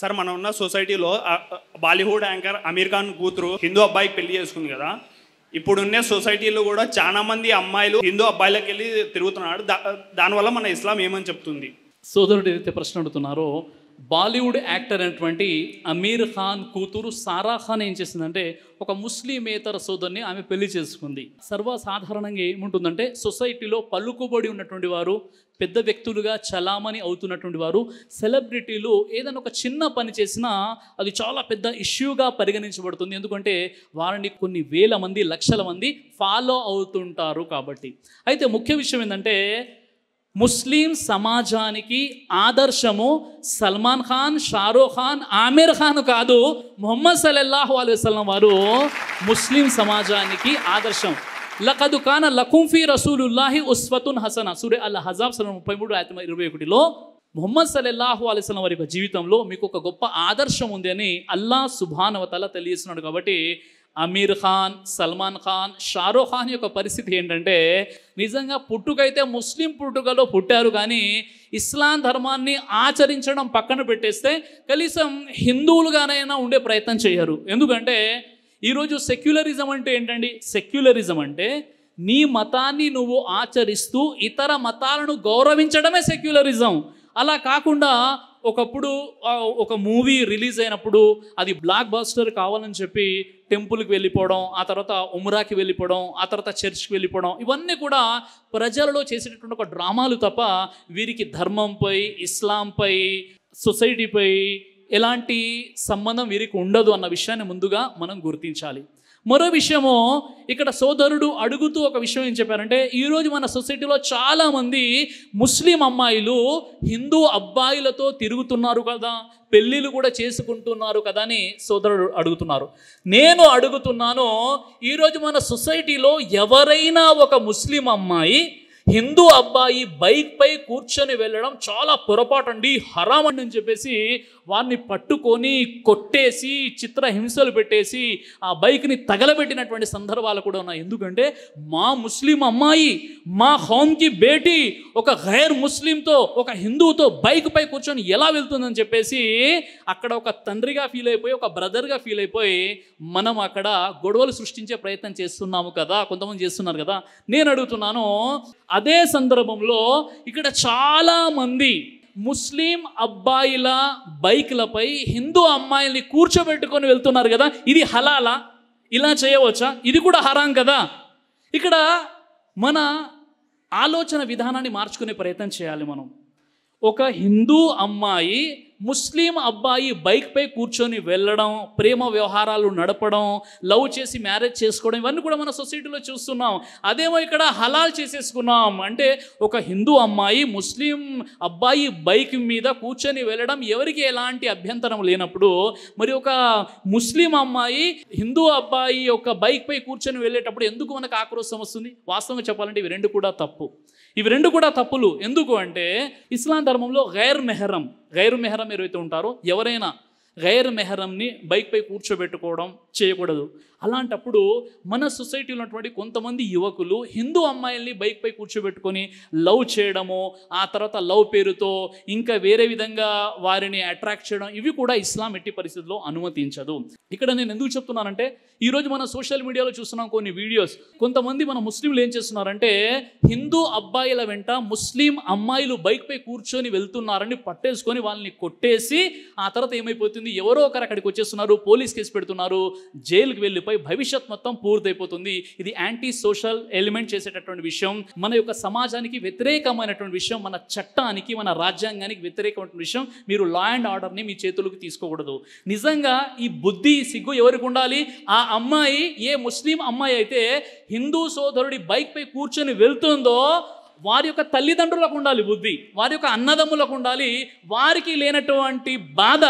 sir మనం ఉన్న సొసైటీలో బాలీవుడ్ యాంకర్ అమీర్ ఖాన్ కూతురు హిందూ అబ్బాయికి పెళ్లి చేసుకుంది కదా ఇప్పుడున్న సొసైటీలో కూడా చాలా మంది అమ్మాయిలు హిందూ అబ్బాయిలకు వెళ్ళి తిరుగుతున్నాడు దానివల్ల మన ఇస్లాం ఏమని చెప్తుంది సోదరుడు ఏదైతే ప్రశ్న అడుగుతున్నారో బాలీవుడ్ యాక్టర్ అయినటువంటి అమీర్ ఖాన్ కూతురు సారా ఖాన్ ఏం చేసిందంటే ఒక ముస్లిమేతర సోదరుని ఆమె పెళ్లి చేసుకుంది సర్వసాధారణంగా ఏముంటుందంటే సొసైటీలో పలుకుబడి ఉన్నటువంటి వారు పెద్ద వ్యక్తులుగా చలామణి అవుతున్నటువంటి వారు సెలబ్రిటీలు ఏదైనా ఒక చిన్న పని చేసినా అది చాలా పెద్ద ఇష్యూగా పరిగణించబడుతుంది ఎందుకంటే వారిని కొన్ని వేల మంది లక్షల మంది ఫాలో అవుతుంటారు కాబట్టి అయితే ముఖ్య విషయం ఏంటంటే ముస్లిం సమాజానికి ఆదర్శము సల్మాన్ ఖాన్ షారూఖ్ ఖాన్ ఆమీర్ ఖాన్ కాదు మొహమ్మద్ సల్లల్లాహు వసలం వారు ముస్లిం సమాజానికి ఆదర్శం లకదు ఖాన్ లకుంఫీ రసూలుల్లాహి ఉస్వతున్ హసన్ సూర్య అల్ హజాబ్ సలం ముప్పై మూడు ఇరవై ఒకటిలో మొహమ్మద్ సల్లల్లాహు అలైస్లం వారి యొక్క జీవితంలో మీకు ఒక గొప్ప ఆదర్శం ఉంది అని అల్లా సుభానవతల తెలియజేస్తున్నాడు కాబట్టి అమీర్ ఖాన్ సల్మాన్ ఖాన్ షారూఖ్ ఖాన్ యొక్క పరిస్థితి ఏంటంటే నిజంగా పుట్టుకైతే ముస్లిం పుట్టుకలో పుట్టారు కానీ ఇస్లాం ధర్మాన్ని ఆచరించడం పక్కన పెట్టేస్తే కనీసం హిందువులుగానైనా ఉండే ప్రయత్నం చేయరు ఎందుకంటే ఈరోజు సెక్యులరిజం అంటే ఏంటండి సెక్యులరిజం అంటే నీ మతాన్ని నువ్వు ఆచరిస్తూ ఇతర మతాలను గౌరవించడమే సెక్యులరిజం అలా కాకుండా ఒకప్పుడు ఒక మూవీ రిలీజ్ అయినప్పుడు అది బ్లాక్ బాస్టర్ కావాలని చెప్పి టెంపుల్కి వెళ్ళిపోవడం ఆ తర్వాత ఉమ్రాకి వెళ్ళిపోవడం ఆ తర్వాత చర్చ్కి వెళ్ళిపోవడం ఇవన్నీ కూడా ప్రజలలో చేసేటటువంటి ఒక డ్రామాలు తప్ప వీరికి ధర్మంపై ఇస్లాంపై సొసైటీపై ఎలాంటి సంబంధం వీరికి ఉండదు అన్న విషయాన్ని ముందుగా మనం గుర్తించాలి మరో విషయము ఇక్కడ సోదరుడు అడుగుతూ ఒక విషయం ఏం చెప్పారంటే ఈరోజు మన సొసైటీలో చాలామంది ముస్లిం అమ్మాయిలు హిందూ అబ్బాయిలతో తిరుగుతున్నారు కదా పెళ్ళిళ్ళు కూడా చేసుకుంటున్నారు కదా అని సోదరుడు అడుగుతున్నారు నేను అడుగుతున్నాను ఈరోజు మన సొసైటీలో ఎవరైనా ఒక ముస్లిం అమ్మాయి హిందూ అబ్బాయి బైక్ పై కూర్చొని వెళ్ళడం చాలా పొరపాటు అండి హరాం అని చెప్పేసి వాడిని పట్టుకొని కొట్టేసి చిత్రహింసలు పెట్టేసి ఆ బైక్ని తగలబెట్టినటువంటి సందర్భాలు కూడా ఉన్నాయి ఎందుకంటే మా ముస్లిం అమ్మాయి మా హోమ్కి భేటీ ఒక గైర్ ముస్లింతో ఒక హిందువుతో బైక్ పై కూర్చొని ఎలా వెళ్తుందని చెప్పేసి అక్కడ ఒక తండ్రిగా ఫీల్ అయిపోయి ఒక బ్రదర్గా ఫీల్ అయిపోయి మనం అక్కడ గొడవలు సృష్టించే ప్రయత్నం చేస్తున్నాము కదా కొంతమంది చేస్తున్నారు కదా నేను అడుగుతున్నాను అదే సందర్భంలో ఇక్కడ చాలామంది ముస్లిం అబ్బాయిల బైక్లపై హిందూ అమ్మాయిల్ని కూర్చోబెట్టుకొని వెళ్తున్నారు కదా ఇది హలాలా ఇలా చేయవచ్చా ఇది కూడా హరాం కదా ఇక్కడ మన ఆలోచన విధానాన్ని మార్చుకునే ప్రయత్నం చేయాలి మనం ఒక హిందూ అమ్మాయి ముస్లిం అబ్బాయి బైక్పై కూర్చొని వెళ్ళడం ప్రేమ వ్యవహారాలు నడపడం లవ్ చేసి మ్యారేజ్ చేసుకోవడం ఇవన్నీ కూడా మన సొసైటీలో చూస్తున్నాం అదేమో ఇక్కడ హలాల్ చేసేసుకున్నాం అంటే ఒక హిందూ అమ్మాయి ముస్లిం అబ్బాయి బైక్ మీద కూర్చొని వెళ్ళడం ఎవరికి ఎలాంటి అభ్యంతరం లేనప్పుడు మరి ఒక ముస్లిం అమ్మాయి హిందూ అబ్బాయి యొక్క బైక్పై కూర్చొని వెళ్ళేటప్పుడు ఎందుకు మనకు ఆక్రోశం వస్తుంది వాస్తవంగా చెప్పాలంటే ఇవి రెండు కూడా తప్పు ఇవి రెండు కూడా తప్పులు ఎందుకు అంటే ఇస్లాం ధర్మంలో గైర్ మెహరం గైరు మెహరం ఎవరైతే ఉంటారో ఎవరైనా గైర్ మెహరంని బైక్పై కూర్చోబెట్టుకోవడం చేయకూడదు అలాంటప్పుడు మన సొసైటీలో ఉన్నటువంటి కొంతమంది యువకులు హిందూ అమ్మాయిల్ని బైక్పై కూర్చోబెట్టుకొని లవ్ చేయడము ఆ తర్వాత లవ్ పేరుతో ఇంకా వేరే విధంగా వారిని అట్రాక్ట్ చేయడం ఇవి కూడా ఇస్లాం ఎట్టి పరిస్థితుల్లో అనుమతించదు ఇక్కడ నేను ఎందుకు చెప్తున్నానంటే ఈరోజు మన సోషల్ మీడియాలో చూస్తున్నాం కొన్ని వీడియోస్ కొంతమంది మన ముస్లింలు ఏం చేస్తున్నారంటే హిందూ అబ్బాయిల వెంట ముస్లిం అమ్మాయిలు బైక్పై కూర్చొని వెళ్తున్నారని పట్టేసుకొని వాళ్ళని కొట్టేసి ఆ తర్వాత ఏమైపోతుంది ఎవరో ఒకరు అక్కడికి వచ్చేస్తున్నారు పోలీస్ కేసు పెడుతున్నారు జైలుకి వెళ్ళిపోయి అబ్బాయి భవిష్యత్ మొత్తం పూర్తయిపోతుంది ఇది యాంటీ సోషల్ ఎలిమెంట్ చేసేటటువంటి విషయం మన యొక్క సమాజానికి వ్యతిరేకమైనటువంటి విషయం మన చట్టానికి మన రాజ్యాంగానికి వ్యతిరేకమైనటువంటి విషయం మీరు లా అండ్ ఆర్డర్ని మీ చేతులకు తీసుకోకూడదు నిజంగా ఈ బుద్ధి సిగ్గు ఎవరికి ఉండాలి ఆ అమ్మాయి ఏ ముస్లిం అమ్మాయి అయితే హిందూ సోదరుడి బైక్పై కూర్చొని వెళ్తుందో వారి యొక్క తల్లిదండ్రులకు ఉండాలి బుద్ధి వారి యొక్క అన్నదమ్ములకు ఉండాలి వారికి లేనటువంటి బాధ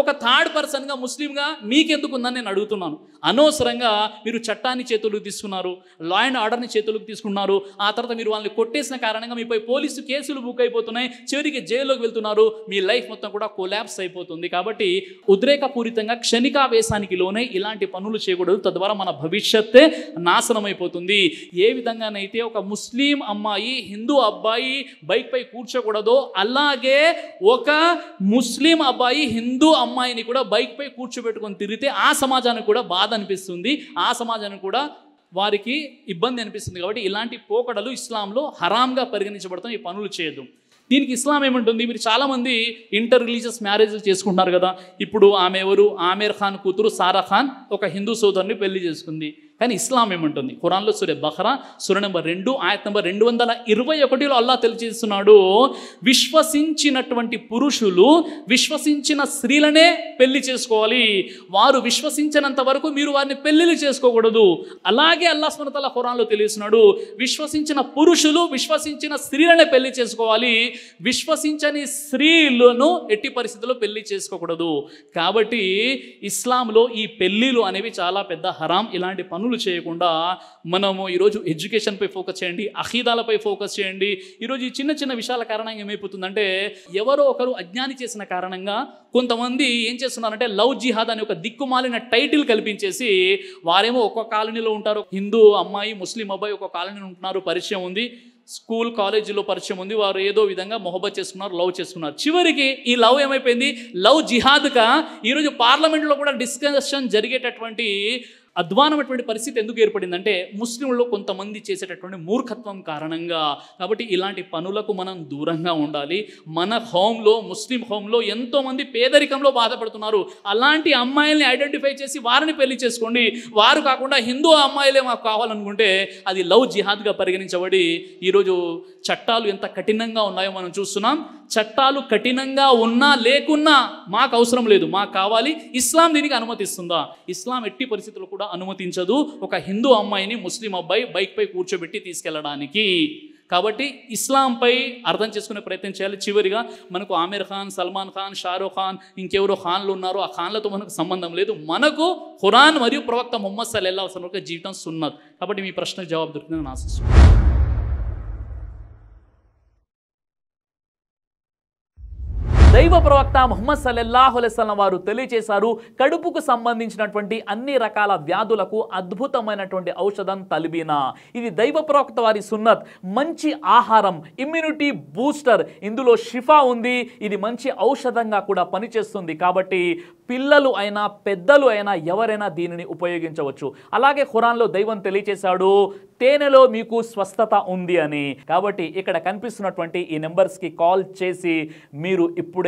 ఒక థర్డ్ పర్సన్గా ముస్లింగా మీకెందుకుందని నేను అడుగుతున్నాను అనవసరంగా మీరు చట్టాన్ని చేతులకు తీసుకున్నారు లా అండ్ ఆర్డర్ని చేతులకు తీసుకున్నారు ఆ తర్వాత మీరు వాళ్ళని కొట్టేసిన కారణంగా మీపై పోలీసు కేసులు బుక్ అయిపోతున్నాయి చివరికి జైల్లోకి వెళ్తున్నారు మీ లైఫ్ మొత్తం కూడా కొలాబ్స్ అయిపోతుంది కాబట్టి ఉద్రేకపూరితంగా క్షణికావేశానికి లోనే ఇలాంటి పనులు చేయకూడదు తద్వారా మన భవిష్యత్తే నాశనం అయిపోతుంది ఏ విధంగానైతే ఒక ముస్లిం అమ్మాయి హిందూ అబ్బాయి బైక్పై కూర్చోకూడదో అలాగే ఒక ముస్లిం అబ్బాయి హిందూ అమ్మాయిని కూడా బైక్పై కూర్చోబెట్టుకొని తిరిగితే ఆ సమాజానికి కూడా బాధ బాధ అనిపిస్తుంది ఆ సమాజానికి కూడా వారికి ఇబ్బంది అనిపిస్తుంది కాబట్టి ఇలాంటి పోకడలు ఇస్లాంలో హరాంగా పరిగణించబడతాం ఈ పనులు చేయదు దీనికి ఇస్లాం ఏమంటుంది మీరు చాలామంది ఇంటర్ రిలీజియస్ మ్యారేజ్లు చేసుకుంటున్నారు కదా ఇప్పుడు ఆమె ఎవరు ఆమీర్ ఖాన్ కూతురు సారా ఖాన్ ఒక హిందూ సోదరుని పెళ్లి చేసుకుంది కానీ ఇస్లాం ఏముంటుంది ఖురాన్లో సూర్య బహ్రా సూర్య నెంబర్ రెండు ఆయత నెంబర్ రెండు వందల ఇరవై ఒకటిలో అల్లా తెలియజేస్తున్నాడు విశ్వసించినటువంటి పురుషులు విశ్వసించిన స్త్రీలనే పెళ్లి చేసుకోవాలి వారు విశ్వసించినంత వరకు మీరు వారిని పెళ్లిలు చేసుకోకూడదు అలాగే అల్లా స్మరతల ఖురాన్లో తెలియజేస్తున్నాడు విశ్వసించిన పురుషులు విశ్వసించిన స్త్రీలనే పెళ్లి చేసుకోవాలి విశ్వసించని స్త్రీలను ఎట్టి పరిస్థితుల్లో పెళ్లి చేసుకోకూడదు కాబట్టి ఇస్లాంలో ఈ పెళ్లిలు అనేవి చాలా పెద్ద హరాం ఇలాంటి పనులు పనులు చేయకుండా మనము ఈరోజు ఎడ్యుకేషన్పై ఫోకస్ చేయండి అహీదాలపై ఫోకస్ చేయండి ఈరోజు ఈ చిన్న చిన్న విషయాల కారణంగా ఏమైపోతుందంటే ఎవరో ఒకరు అజ్ఞాని చేసిన కారణంగా కొంతమంది ఏం చేస్తున్నారంటే లవ్ జిహాద్ అనే ఒక దిక్కుమాలిన టైటిల్ కల్పించేసి వారేమో ఒక్కొక్క కాలనీలో ఉంటారు హిందూ అమ్మాయి ముస్లిం అబ్బాయి ఒక కాలనీలో ఉంటున్నారు పరిచయం ఉంది స్కూల్ కాలేజీలో పరిచయం ఉంది వారు ఏదో విధంగా మొహబత్ చేసుకున్నారు లవ్ చేసుకున్నారు చివరికి ఈ లవ్ ఏమైపోయింది లవ్ జిహాద్గా ఈరోజు పార్లమెంట్లో కూడా డిస్కషన్ జరిగేటటువంటి అధ్వానమైనటువంటి పరిస్థితి ఎందుకు ఏర్పడిందంటే ముస్లింలో కొంతమంది చేసేటటువంటి మూర్ఖత్వం కారణంగా కాబట్టి ఇలాంటి పనులకు మనం దూరంగా ఉండాలి మన హోంలో ముస్లిం హోంలో ఎంతోమంది పేదరికంలో బాధపడుతున్నారు అలాంటి అమ్మాయిల్ని ఐడెంటిఫై చేసి వారిని పెళ్లి చేసుకోండి వారు కాకుండా హిందూ అమ్మాయిలే మాకు కావాలనుకుంటే అది లవ్ జిహాద్గా పరిగణించబడి ఈరోజు చట్టాలు ఎంత కఠినంగా ఉన్నాయో మనం చూస్తున్నాం చట్టాలు కఠినంగా ఉన్నా లేకున్నా మాకు అవసరం లేదు మాకు కావాలి ఇస్లాం దీనికి అనుమతిస్తుందా ఇస్లాం ఎట్టి పరిస్థితులు కూడా అనుమతించదు ఒక హిందూ అమ్మాయిని ముస్లిం అబ్బాయి బైక్పై కూర్చోబెట్టి తీసుకెళ్లడానికి కాబట్టి ఇస్లాంపై అర్థం చేసుకునే ప్రయత్నం చేయాలి చివరిగా మనకు ఆమీర్ ఖాన్ సల్మాన్ ఖాన్ షారూఖ్ ఖాన్ ఇంకెవరో ఖాన్లు ఉన్నారో ఆ ఖాన్లతో మనకు సంబంధం లేదు మనకు ఖురాన్ మరియు ప్రవక్త సల్ సల్లాహ్ అసలు జీవితం సున్నత్ కాబట్టి మీ ప్రశ్నకు జవాబు దొరికిందని ఆశిస్తున్నాను దైవ ప్రవక్త ముహమ్మద్ సల్లెల్లాహులెస్లం వారు తెలియజేశారు కడుపుకు సంబంధించినటువంటి అన్ని రకాల వ్యాధులకు అద్భుతమైనటువంటి ఔషధం తలిబీనా ఇది దైవ ప్రవక్త వారి సున్నత్ మంచి ఆహారం ఇమ్యూనిటీ బూస్టర్ ఇందులో షిఫా ఉంది ఇది మంచి ఔషధంగా కూడా పనిచేస్తుంది కాబట్టి పిల్లలు అయినా పెద్దలు అయినా ఎవరైనా దీనిని ఉపయోగించవచ్చు అలాగే ఖురాన్లో దైవం తెలియజేశాడు తేనెలో మీకు స్వస్థత ఉంది అని కాబట్టి ఇక్కడ కనిపిస్తున్నటువంటి ఈ నెంబర్స్కి కాల్ చేసి మీరు ఇప్పుడు